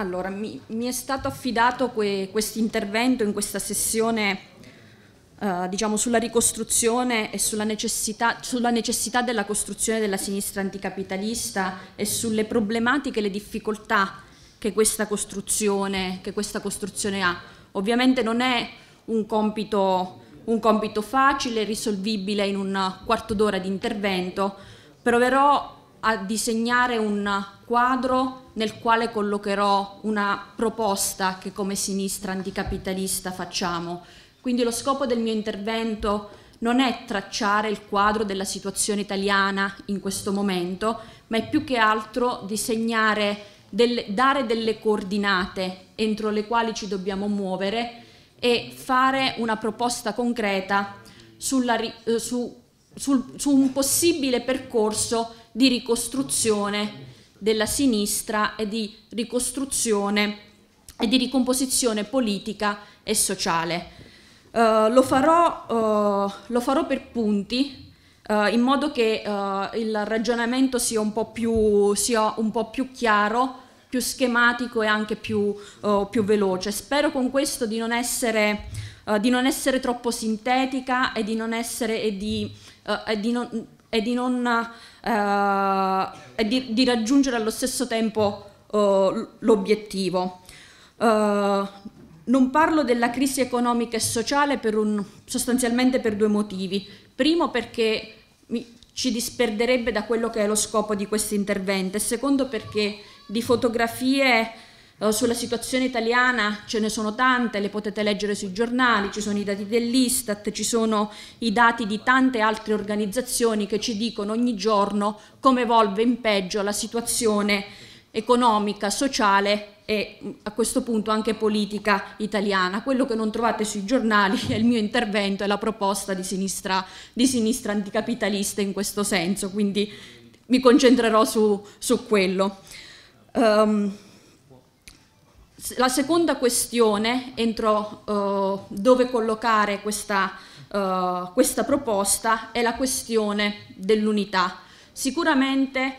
Allora, mi, mi, è stato affidato que, questo intervento in questa sessione eh, diciamo sulla ricostruzione e sulla necessità, sulla necessità, della costruzione della sinistra anticapitalista e sulle problematiche e le difficoltà che questa, che questa costruzione, ha. Ovviamente non è un compito, un compito facile, risolvibile in un quarto d'ora di intervento, proverò a disegnare un quadro nel quale collocherò una proposta che come sinistra anticapitalista facciamo. Quindi lo scopo del mio intervento non è tracciare il quadro della situazione italiana in questo momento, ma è più che altro disegnare, del, dare delle coordinate entro le quali ci dobbiamo muovere e fare una proposta concreta sulla, eh, su, sul, su un possibile percorso di ricostruzione della sinistra e di ricostruzione e di ricomposizione politica e sociale. Uh, lo, farò, uh, lo, farò, per punti uh, in modo che il ragionamento sia un, più, sia un, po più, chiaro, più schematico e anche più, più veloce. Spero con questo di non, essere, di non essere, troppo sintetica e di non essere... E di, e di non, e di, non, uh, e di, di raggiungere allo stesso tempo uh, l'obiettivo. Uh, non parlo della crisi economica e sociale per un, sostanzialmente per due motivi. Primo perché mi, ci disperderebbe da quello che è lo scopo di questo intervento e secondo perché di fotografie eh, sulla situazione italiana ce ne sono tante, le potete leggere sui giornali, ci sono i dati dell'Istat, ci sono i dati di tante altre organizzazioni che ci dicono ogni giorno come evolve in peggio la situazione economica, sociale e a questo punto anche politica italiana. Quello che non trovate sui giornali è il mio intervento e la proposta di sinistra, di sinistra anticapitalista in questo senso, quindi mi concentrerò su, su quello. Um, la seconda questione entro uh, eh, dove collocare questa, uh, questa proposta è la questione dell'unità. Sicuramente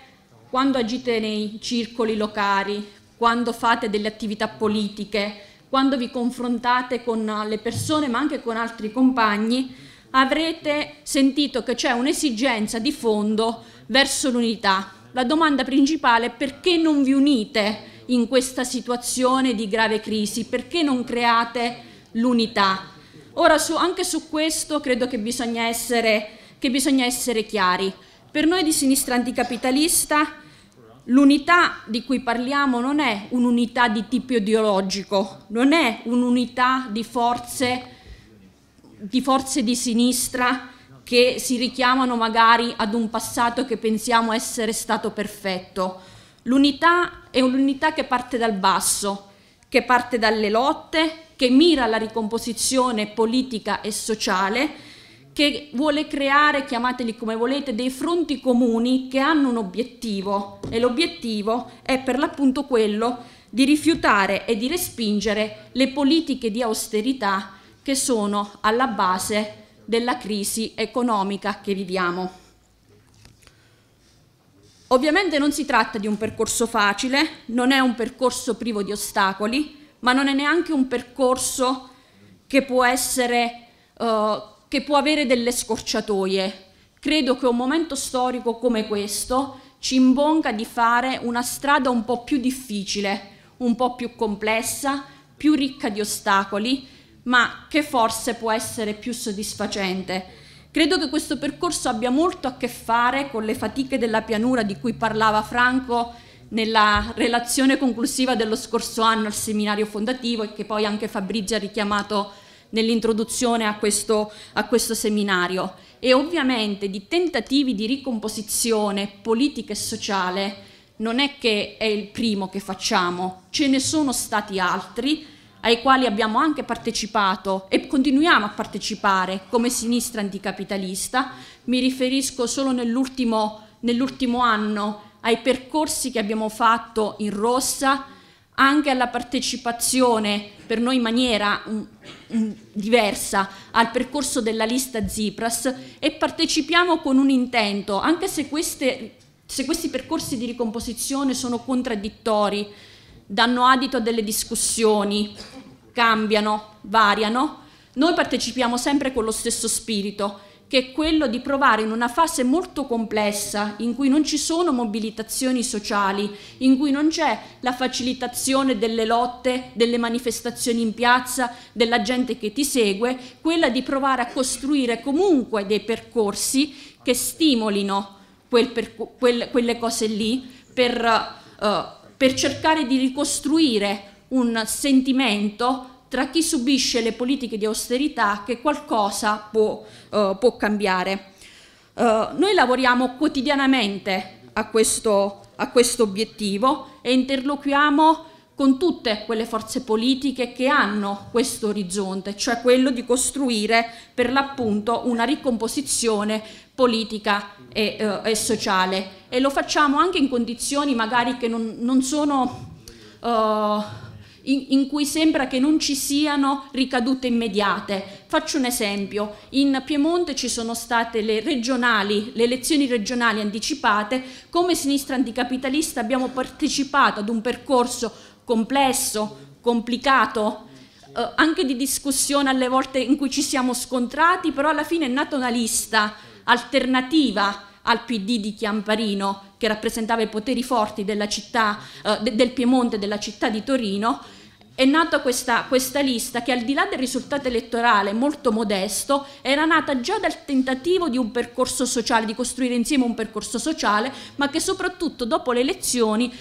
quando agite nei circoli locali, quando fate delle attività politiche, quando vi confrontate con eh, le persone ma anche con altri compagni, avrete sentito che c'è un'esigenza di fondo verso l'unità. La domanda principale è perché non vi unite in questa situazione di grave crisi? Perché non create l'unità? Ora, su, anche su questo credo che bisogna, essere, che bisogna essere chiari. Per noi di sinistra anticapitalista l'unità di cui parliamo non è un'unità di tipo ideologico, non è un'unità di forze di, forze di sinistra che si richiamano magari ad un passato che pensiamo essere stato perfetto. L'unità è un'unità che parte dal basso, che parte dalle lotte, che mira alla ricomposizione politica e sociale, che vuole creare, chiamateli come volete, dei fronti comuni che hanno un obiettivo e l'obiettivo è per l'appunto quello di rifiutare e di respingere le politiche di austerità che sono alla base della crisi economica che viviamo. Ovviamente non si tratta di un percorso facile, non è un percorso privo di ostacoli, ma non è neanche un percorso che può essere uh, che può avere delle scorciatoie. Credo che un momento storico come questo ci imbonga di fare una strada un po' più difficile, un po' più complessa, più ricca di ostacoli, ma che forse può essere più soddisfacente Credo che questo percorso abbia molto a che fare con le fatiche della pianura di cui parlava Franco nella relazione conclusiva dello scorso anno al seminario fondativo e che poi anche Fabrizio ha richiamato nell'introduzione a, a questo, seminario e ovviamente di tentativi di ricomposizione politica e sociale non è che è il primo che facciamo, ce ne sono stati altri ai quali abbiamo anche partecipato e continuiamo a partecipare come sinistra anticapitalista. Mi riferisco solo nell'ultimo, nell'ultimo anno ai percorsi che abbiamo fatto in rossa, anche alla partecipazione per noi in maniera um, um, diversa al percorso della lista Zipras e partecipiamo con un intento, anche se, queste, se questi percorsi di ricomposizione sono contraddittori, danno adito a delle discussioni, cambiano, variano, noi partecipiamo sempre con lo stesso spirito, che è quello di provare in una fase molto complessa, in cui non ci sono mobilitazioni sociali, in cui non c'è la facilitazione delle lotte, delle manifestazioni in piazza, della gente che ti segue, quella di provare a costruire comunque dei percorsi che stimolino quel perco quel, quelle cose lì per... Uh, per cercare di ricostruire un sentimento tra chi subisce le politiche di austerità che qualcosa può, uh, può cambiare. Uh, noi lavoriamo quotidianamente a questo, a questo obiettivo e interloquiamo con tutte quelle forze politiche che hanno questo orizzonte, cioè quello di costruire per l'appunto una ricomposizione politica e, eh, e sociale. E lo facciamo anche in condizioni magari che non, non sono... Eh, in, in, cui sembra che non ci siano ricadute immediate. Faccio un esempio, in Piemonte ci sono state le regionali, le elezioni regionali anticipate, come sinistra anticapitalista abbiamo partecipato ad un percorso complesso, complicato, eh, anche di discussione alle volte in cui ci siamo scontrati, però alla fine è nata una lista alternativa al PD di Chiamparino, che rappresentava i poteri forti della città, eh, del Piemonte, della città di Torino, è nata questa, questa, lista che al di là del risultato elettorale molto modesto era nata già dal tentativo di un percorso sociale, di costruire insieme un percorso sociale, ma che soprattutto dopo le elezioni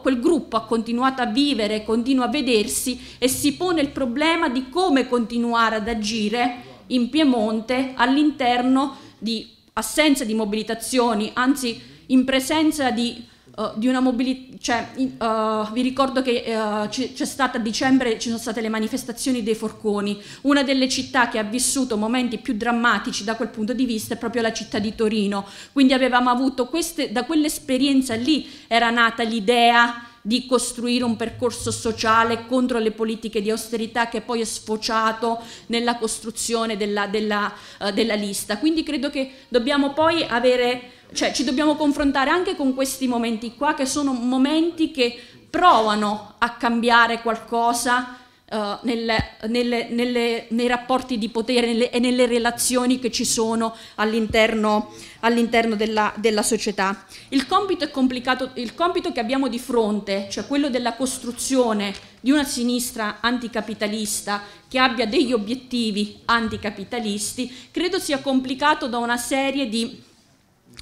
quel gruppo ha continuato a vivere, continua a vedersi e si pone il problema di come continuare ad agire in Piemonte all'interno di assenza di mobilitazioni, anzi in presenza di eh, di una mobilità, cioè, uh, vi ricordo che uh, eh, c- c'è stata a dicembre, ci sono state le manifestazioni dei forconi, una delle città che ha vissuto momenti più drammatici da quel punto di vista è proprio la città di Torino, quindi avevamo avuto queste, da quell'esperienza lì era nata l'idea di costruire un percorso sociale contro le politiche di austerità che poi è sfociato nella costruzione della, della, uh, della lista. Quindi credo che dobbiamo poi avere cioè ci dobbiamo confrontare anche con questi momenti qua che sono momenti che provano a cambiare qualcosa uh, nelle, nelle, nelle, nei rapporti di potere e nelle relazioni che ci sono all'interno, all'interno della, della, società. Il compito, il compito che abbiamo di fronte, cioè quello della costruzione di una sinistra anticapitalista che abbia degli obiettivi anticapitalisti, credo sia complicato da una serie di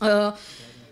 eh,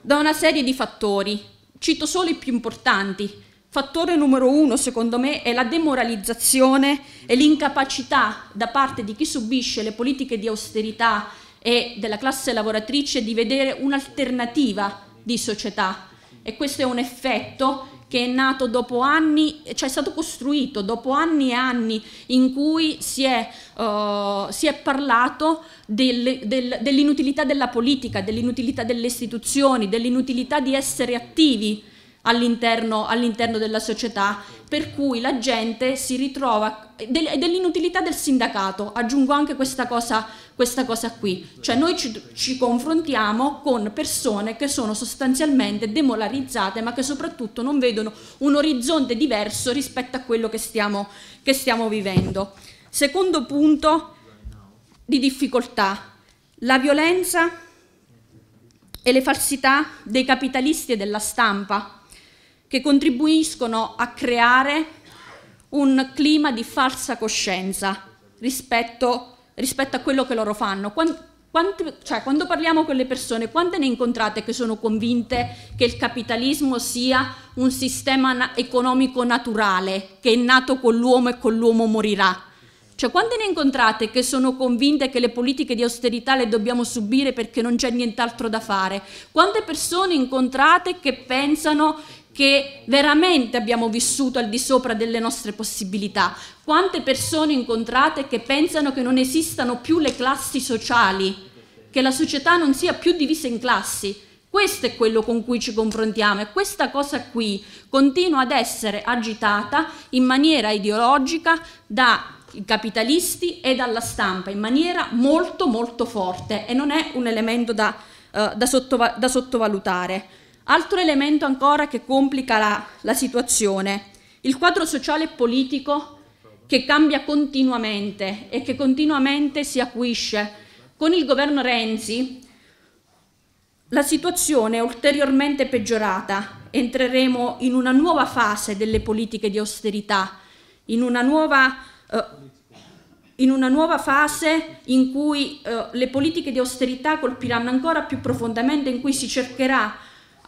da una serie di fattori. Cito solo i più importanti. Fattore numero uno, secondo me, è la demoralizzazione e l'incapacità da parte di chi subisce le politiche di austerità e della classe lavoratrice di vedere un'alternativa di società. E questo è un effetto che è nato dopo anni, cioè è stato costruito dopo anni e anni in cui si è, uh, si è parlato del, del, dell'inutilità della politica, dell'inutilità delle istituzioni, dell'inutilità di essere attivi all'interno, all'interno della società, per cui la gente si ritrova del, dell'inutilità del sindacato. Aggiungo anche questa cosa, questa cosa qui, cioè noi ci, ci, confrontiamo con persone che sono sostanzialmente demolarizzate ma che soprattutto non vedono un orizzonte diverso rispetto a quello che stiamo, che stiamo vivendo. Secondo punto di difficoltà, la violenza e le falsità dei capitalisti e della stampa che contribuiscono a creare un clima di falsa coscienza rispetto, rispetto a quello che loro fanno. Quando, quante, cioè, quando parliamo con le persone, quante ne incontrate che sono convinte che il capitalismo sia un sistema na economico naturale, che è nato con l'uomo e con l'uomo morirà? Cioè, quante ne incontrate che sono convinte che le politiche di austerità le dobbiamo subire perché non c'è nient'altro da fare? Quante persone incontrate che pensano che veramente abbiamo vissuto al di sopra delle nostre possibilità. Quante persone incontrate che pensano che non esistano più le classi sociali, che la società non sia più divisa in classi. Questo è quello con cui ci confrontiamo e questa cosa qui continua ad essere agitata in maniera ideologica da capitalisti e dalla stampa in maniera molto molto forte e non è un elemento da, uh, da, sottoval da sottovalutare. Altro elemento ancora che complica la, la situazione, il quadro sociale e politico che cambia continuamente e che continuamente si acuisce. Con il governo Renzi la situazione è ulteriormente peggiorata, entreremo in una nuova fase delle politiche di austerità, in una nuova, eh, in una nuova fase in cui eh, le politiche di austerità colpiranno ancora più profondamente, in cui si cercherà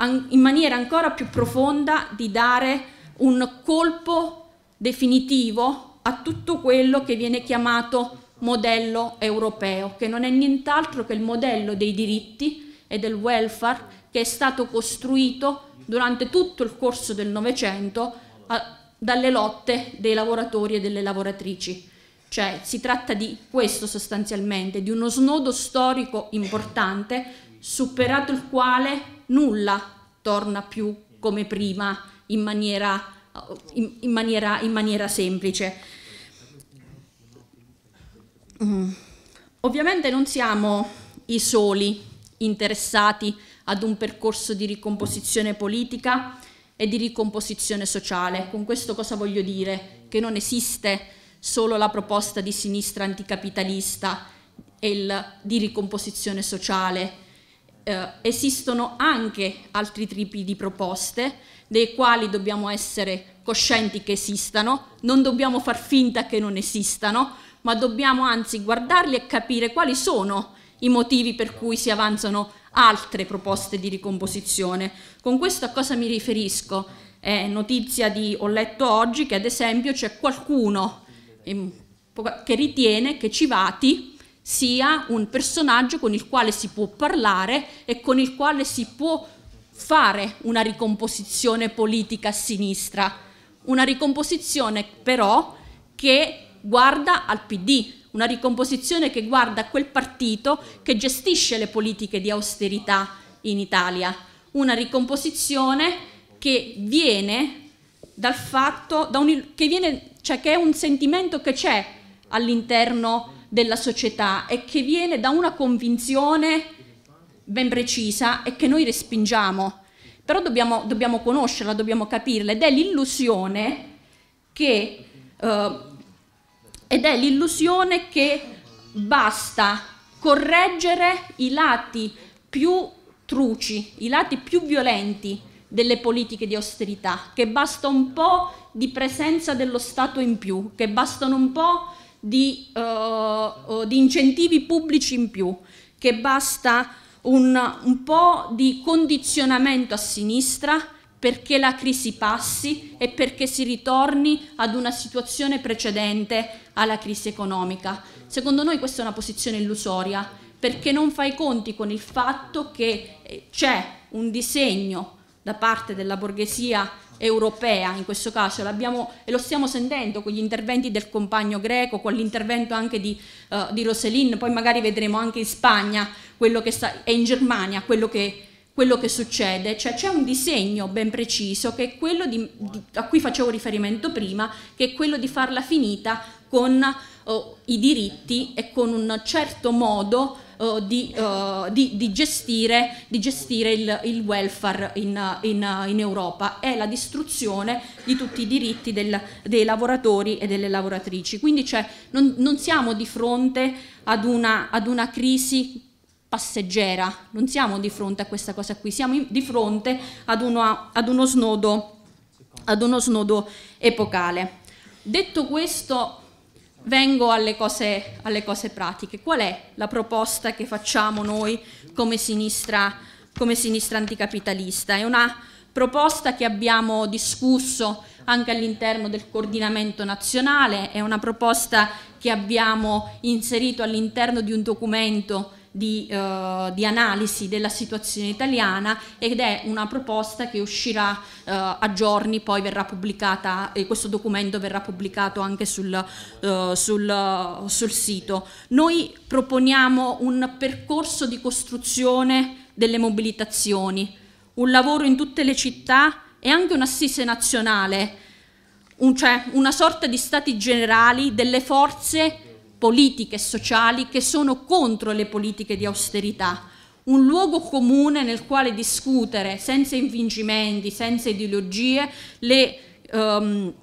in maniera ancora più profonda di dare un colpo definitivo a tutto quello che viene chiamato modello europeo, che non è nient'altro che il modello dei diritti e del welfare che è stato costruito durante tutto il corso del Novecento dalle lotte dei lavoratori e delle lavoratrici. Cioè si tratta di questo sostanzialmente, di uno snodo storico importante superato il quale nulla torna più come prima in maniera, in, in maniera, in maniera semplice. Mm. Ovviamente non siamo i soli interessati ad un percorso di ricomposizione politica e di ricomposizione sociale. Con questo cosa voglio dire? Che non esiste solo la proposta di sinistra anticapitalista il, di ricomposizione sociale eh, esistono anche altri tipi di proposte dei quali dobbiamo essere coscienti che esistano, non dobbiamo far finta che non esistano, ma dobbiamo anzi guardarli e capire quali sono i motivi per cui si avanzano altre proposte di ricomposizione. Con questo a cosa mi riferisco? È notizia di ho letto oggi che ad esempio c'è qualcuno ehm, che ritiene che Civati sia un personaggio con il quale si può parlare e con il quale si può fare una ricomposizione politica a sinistra, una ricomposizione però che guarda al PD, una ricomposizione che guarda a quel partito che gestisce le politiche di austerità in Italia, una ricomposizione che viene dal fatto, da un, che, viene, cioè che è un sentimento che c'è all'interno della società e che viene da una convinzione ben precisa e che noi respingiamo. Però dobbiamo, dobbiamo conoscerla, dobbiamo capirla ed è l'illusione che, eh, ed è l'illusione che basta correggere i lati più truci, i lati più violenti delle politiche di austerità, che basta un po' di presenza dello Stato in più, che bastano un po' di, uh, di incentivi pubblici in più, che basta un, un po' di condizionamento a sinistra perché la crisi passi e perché si ritorni ad una situazione precedente alla crisi economica. Secondo noi questa è una posizione illusoria perché non fai conti con il fatto che eh, c'è un disegno da parte della borghesia europea, in questo caso, e lo stiamo sentendo con gli interventi del compagno greco, con l'intervento anche di, uh, di Roselin, poi magari vedremo anche in Spagna sta, e in Germania quello che, quello che succede, cioè c'è un disegno ben preciso che è quello di, di, a cui facevo riferimento prima, che è quello di farla finita con uh, i diritti e con un certo modo uh, di, uh, di, di, gestire, di gestire il, il, welfare in, in, in, Europa, è la distruzione di tutti i diritti del, dei lavoratori e delle lavoratrici. Quindi cioè, non, non, siamo di fronte ad una, ad una crisi passeggera, non siamo di fronte a questa cosa qui, siamo in, di fronte ad uno, ad, uno snodo, ad uno snodo epocale. Detto questo, vengo alle cose, alle cose, pratiche. Qual è la proposta che facciamo noi come sinistra, come sinistra anticapitalista? È una proposta che abbiamo discusso anche all'interno del coordinamento nazionale, è una proposta che abbiamo inserito all'interno di un documento di, uh, di, analisi della situazione italiana ed è una proposta che uscirà uh, a giorni, poi verrà pubblicata e questo documento verrà pubblicato anche sul, uh, sul, sul sito. Noi proponiamo un percorso di costruzione delle mobilitazioni, un lavoro in tutte le città e anche un'assise nazionale, un, cioè una sorta di stati generali delle forze politiche sociali che sono contro le politiche di austerità, un luogo comune nel quale discutere senza infingimenti, senza ideologie, le, um,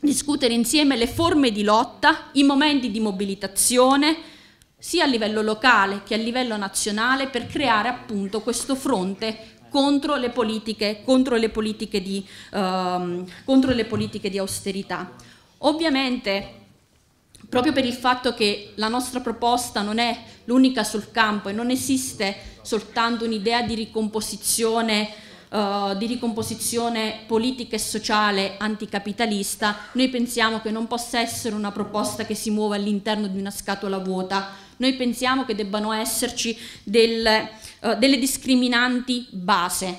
discutere insieme le forme di lotta, i momenti di mobilitazione, sia a livello locale che a livello nazionale, per creare appunto questo fronte contro le politiche, contro le politiche, di, um, contro le politiche di austerità. Ovviamente proprio per il fatto che la nostra proposta non è l'unica sul campo e non esiste soltanto un'idea di ricomposizione Uh, di ricomposizione politica e sociale anticapitalista, noi pensiamo che non possa essere una proposta che si muova all'interno di una scatola vuota, noi pensiamo che debbano esserci del, uh, delle discriminanti base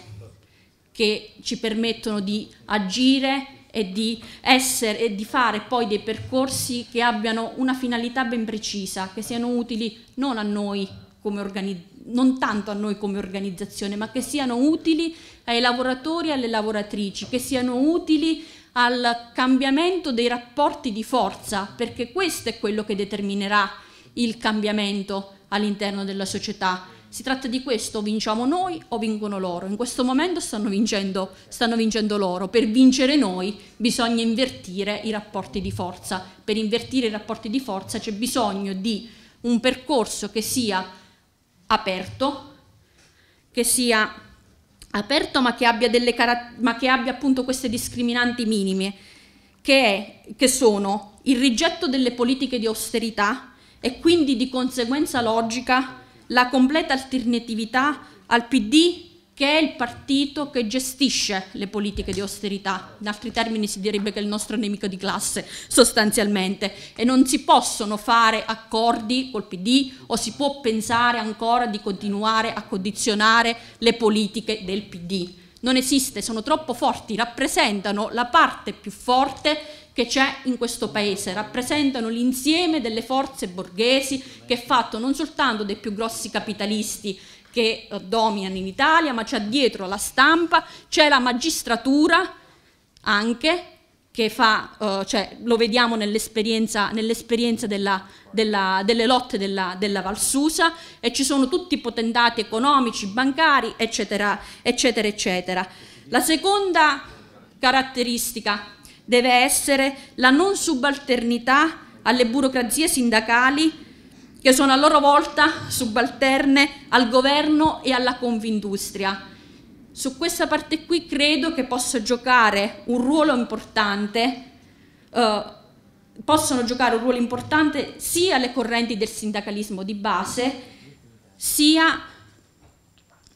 che ci permettono di agire e di, essere, e di fare poi dei percorsi che abbiano una finalità ben precisa, che siano utili non a noi come organizzazione non tanto a noi come organizzazione, ma che siano utili ai lavoratori e alle lavoratrici, che siano utili al cambiamento dei rapporti di forza, perché questo è quello che determinerà il cambiamento all'interno della società. Si tratta di questo, vinciamo noi o vincono loro. In questo momento stanno vincendo, stanno vincendo loro. Per vincere noi bisogna invertire i rapporti di forza. Per invertire i rapporti di forza c'è bisogno di un percorso che sia aperto, che sia aperto ma che abbia, delle, ma che abbia appunto queste discriminanti minime, che, è, che sono il rigetto delle politiche di austerità e quindi di conseguenza logica la completa alternatività al PD che è il partito che gestisce le politiche di austerità, in altri termini si direbbe che è il nostro nemico di classe sostanzialmente e non si possono fare accordi col PD o si può pensare ancora di continuare a condizionare le politiche del PD non esiste, sono troppo forti, rappresentano la parte più forte che c'è in questo paese, rappresentano l'insieme delle forze borghesi che è fatto non soltanto dei più grossi capitalisti che eh, dominano in Italia, ma c'è dietro la stampa, c'è la magistratura anche che fa, uh, cioè, lo vediamo nell'esperienza, nell'esperienza della, della, delle lotte della, della Valsusa e ci sono tutti i potentati economici, bancari, eccetera, eccetera, eccetera. La seconda caratteristica deve essere la non subalternità alle burocrazie sindacali che sono a loro volta subalterne al governo e alla confindustria su questa parte qui credo che possa giocare un ruolo importante, eh, possono giocare un ruolo importante sia le correnti del sindacalismo di base, sia,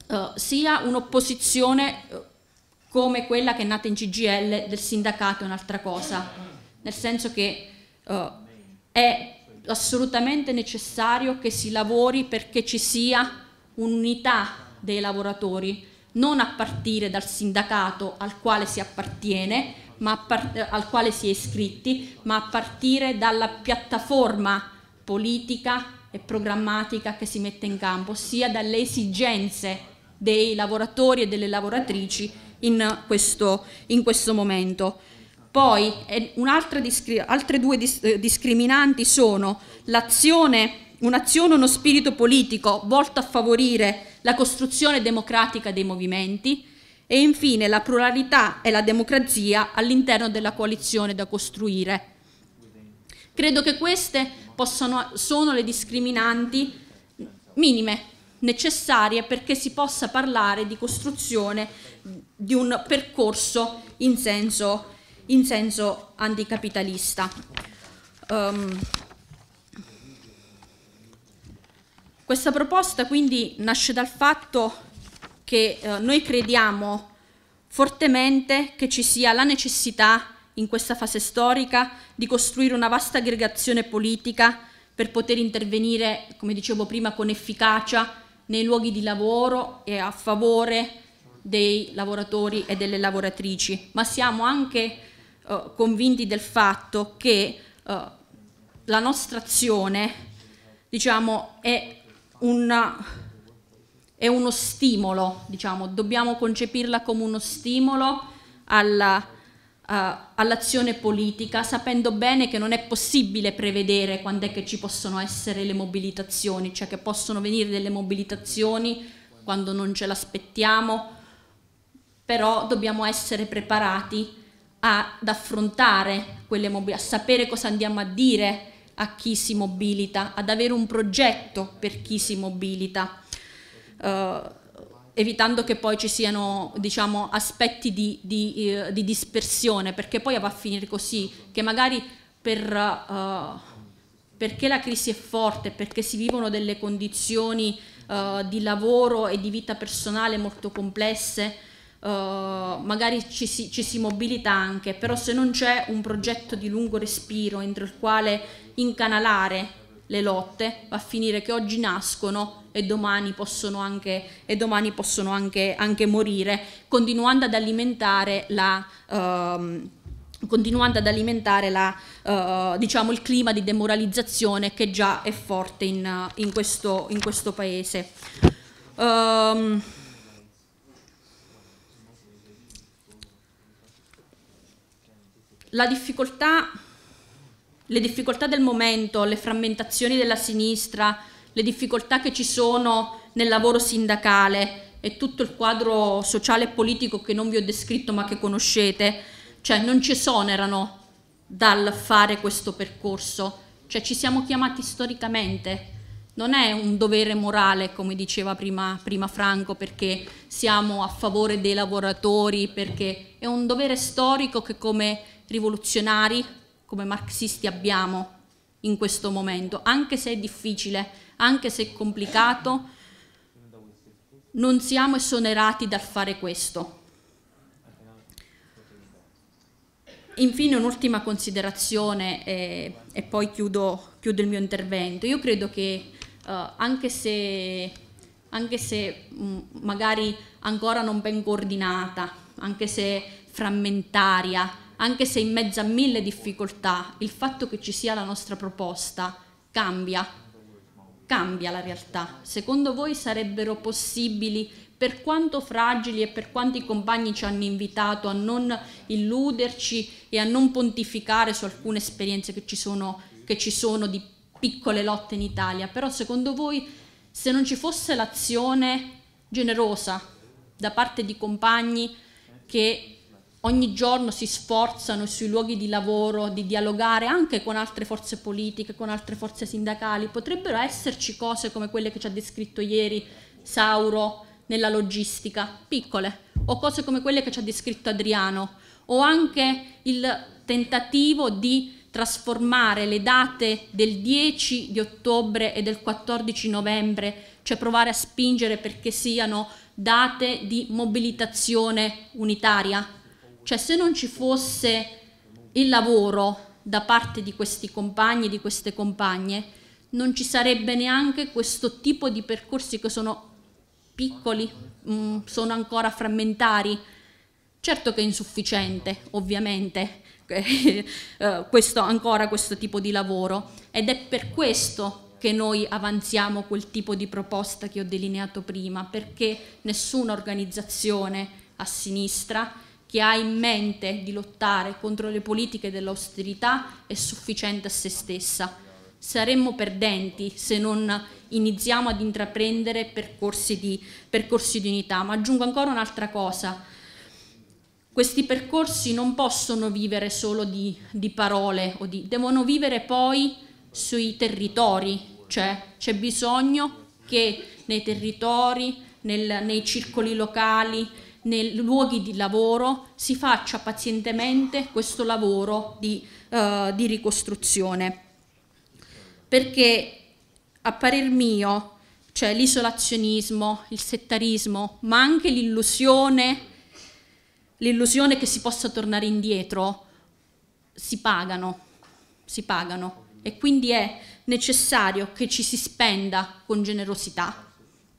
eh, sia un'opposizione eh, come quella che è nata in CGL del sindacato è un'altra cosa, nel senso che eh, è assolutamente necessario che si lavori perché ci sia un'unità dei lavoratori, non a partire dal sindacato al quale si appartiene, Part- eh, al quale si è iscritti, ma a partire dalla piattaforma politica e programmatica che si mette in campo, ossia dalle esigenze dei lavoratori e delle lavoratrici in questo, in questo momento. Poi discri- altre due dis- discriminanti sono l'azione un'azione, uno spirito politico volto a favorire la costruzione democratica dei movimenti e infine la pluralità e la democrazia all'interno della coalizione da costruire. Credo che queste possano, sono le discriminanti minime necessarie perché si possa parlare di costruzione di un percorso in senso, in senso anticapitalista. Um, Questa proposta quindi nasce dal fatto che eh, noi crediamo fortemente che ci sia la necessità in questa fase storica di costruire una vasta aggregazione politica per poter intervenire, come dicevo prima, con efficacia nei luoghi di lavoro e a favore dei lavoratori e delle lavoratrici, ma siamo anche eh, convinti del fatto che eh, la nostra azione diciamo, è una, è uno stimolo, diciamo, dobbiamo concepirla come uno stimolo alla, uh, all'azione politica, sapendo bene che non è possibile prevedere quando è che ci possono essere le mobilitazioni, cioè che possono venire delle mobilitazioni quando non ce l'aspettiamo, però dobbiamo essere preparati ad affrontare quelle mobilitazioni, a sapere cosa andiamo a dire a chi si mobilita, ad avere un progetto per chi si mobilita, eh, evitando che poi ci siano diciamo, aspetti di, di, eh, di, dispersione, perché poi va a finire così, che magari per, eh, perché la crisi è forte, perché si vivono delle condizioni eh, di lavoro e di vita personale molto complesse, eh, magari ci si, ci si, mobilita anche, però se non c'è un progetto di lungo respiro entro il quale incanalare le lotte, va a finire che oggi nascono e domani possono anche, e domani possono anche, anche morire, continuando ad alimentare la... Uh, continuando ad alimentare la, uh, diciamo, il clima di demoralizzazione che già è forte in, in, questo, in questo, paese. Um, la difficoltà, le difficoltà del momento, le frammentazioni della sinistra, le difficoltà che ci sono nel lavoro sindacale e tutto il quadro sociale e politico che non vi ho descritto ma che conoscete, cioè non ci esonerano dal fare questo percorso, cioè ci siamo chiamati storicamente, non è un dovere morale come diceva prima, prima Franco perché siamo a favore dei lavoratori, perché è un dovere storico che come rivoluzionari come marxisti abbiamo in questo momento, anche se è difficile, anche se è complicato, non siamo esonerati dal fare questo. Infine un'ultima considerazione eh, e poi chiudo, chiudo, il mio intervento. Io credo che eh, anche se, anche se mh, mm, magari ancora non ben coordinata, anche se frammentaria, anche se in mezzo a mille difficoltà, il fatto che ci sia la nostra proposta cambia, cambia la realtà. Secondo voi sarebbero possibili, per quanto fragili e per quanti compagni ci hanno invitato a non illuderci e a non pontificare su alcune esperienze che ci sono, che ci sono di piccole lotte in Italia, però secondo voi se non ci fosse l'azione generosa da parte di compagni che ogni giorno si sforzano sui luoghi di lavoro di dialogare anche con altre forze politiche, con altre forze sindacali. Potrebbero esserci cose come quelle che ci ha descritto ieri Sauro nella logistica, piccole, o cose come quelle che ci ha descritto Adriano, o anche il tentativo di trasformare le date del 10 di ottobre e del 14 novembre, cioè provare a spingere perché siano date di mobilitazione unitaria, cioè se non ci fosse il lavoro da parte di questi compagni e di queste compagne, non ci sarebbe neanche questo tipo di percorsi che sono piccoli, mh, mm, sono ancora frammentari. Certo che è insufficiente, ovviamente, eh, questo, ancora questo tipo di lavoro ed è per questo che noi avanziamo quel tipo di proposta che ho delineato prima, perché nessuna organizzazione a sinistra che ha in mente di lottare contro le politiche dell'austerità è sufficiente a se stessa. Saremmo perdenti se non iniziamo ad intraprendere percorsi di, percorsi di unità. Ma aggiungo ancora un'altra cosa. Questi percorsi non possono vivere solo di, di parole, di, devono vivere poi sui territori, cioè c'è bisogno che nei territori, nel, nei circoli locali, nei luoghi di lavoro si faccia pazientemente questo lavoro di, uh, di ricostruzione. Perché a parer mio cioè l'isolazionismo, il settarismo, ma anche l'illusione, l'illusione che si possa tornare indietro, si pagano, si pagano. E quindi è necessario che ci si spenda con generosità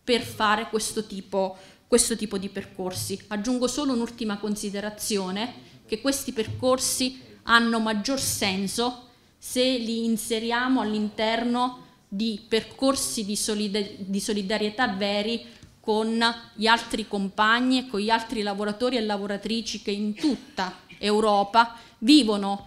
per fare questo tipo di questo tipo di percorsi. Aggiungo solo un'ultima considerazione, che questi percorsi hanno maggior senso se li inseriamo all'interno di percorsi di, solidarietà veri con gli altri compagni e con gli altri lavoratori e lavoratrici che in tutta Europa vivono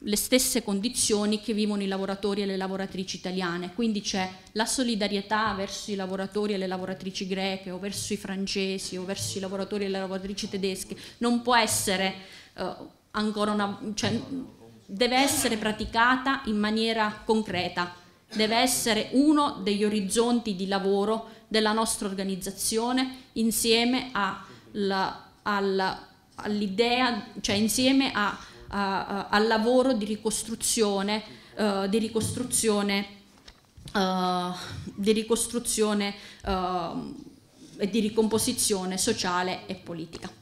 le stesse condizioni che vivono i lavoratori e le lavoratrici italiane, quindi c'è la solidarietà verso i lavoratori e le lavoratrici greche o verso i francesi o verso i lavoratori e le lavoratrici tedesche, non può essere eh, ancora una... Cioè, deve essere praticata in maniera concreta, deve essere uno degli orizzonti di lavoro della nostra organizzazione insieme all'idea, cioè insieme a a, a, al lavoro di ricostruzione, uh, di ricostruzione, uh, di ricostruzione uh, e di ricomposizione sociale e politica.